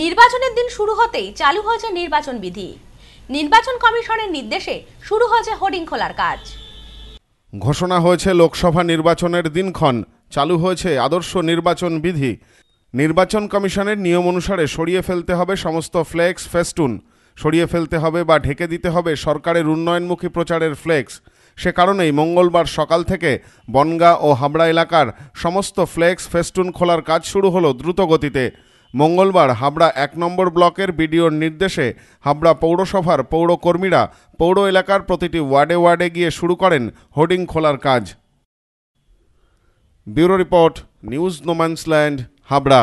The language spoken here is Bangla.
নির্বাচনের দিন শুরু হতেই চালু হয়েছে নির্বাচন বিধি নির্বাচন কমিশনের নির্দেশে শুরু হয়েছে হোর্ডিং খোলার কাজ ঘোষণা হয়েছে লোকসভা নির্বাচনের দিনক্ষণ চালু হয়েছে আদর্শ নির্বাচন বিধি নির্বাচন কমিশনের নিয়ম অনুসারে সরিয়ে ফেলতে হবে সমস্ত ফ্লেক্স ফেস্টুন সরিয়ে ফেলতে হবে বা ঢেকে দিতে হবে সরকারের উন্নয়নমুখী প্রচারের ফ্লেক্স সে কারণেই মঙ্গলবার সকাল থেকে বনগা ও হাবড়া এলাকার সমস্ত ফ্লেক্স ফেস্টুন খোলার কাজ শুরু হলো দ্রুতগতিতে গতিতে মঙ্গলবার হাবড়া এক নম্বর ব্লকের বিডিওর নির্দেশে হাবড়া পৌরসভার পৌরকর্মীরা পৌর এলাকার প্রতিটি ওয়ার্ডে ওয়ার্ডে গিয়ে শুরু করেন হোর্ডিং খোলার কাজ bureau report news no man's land Habra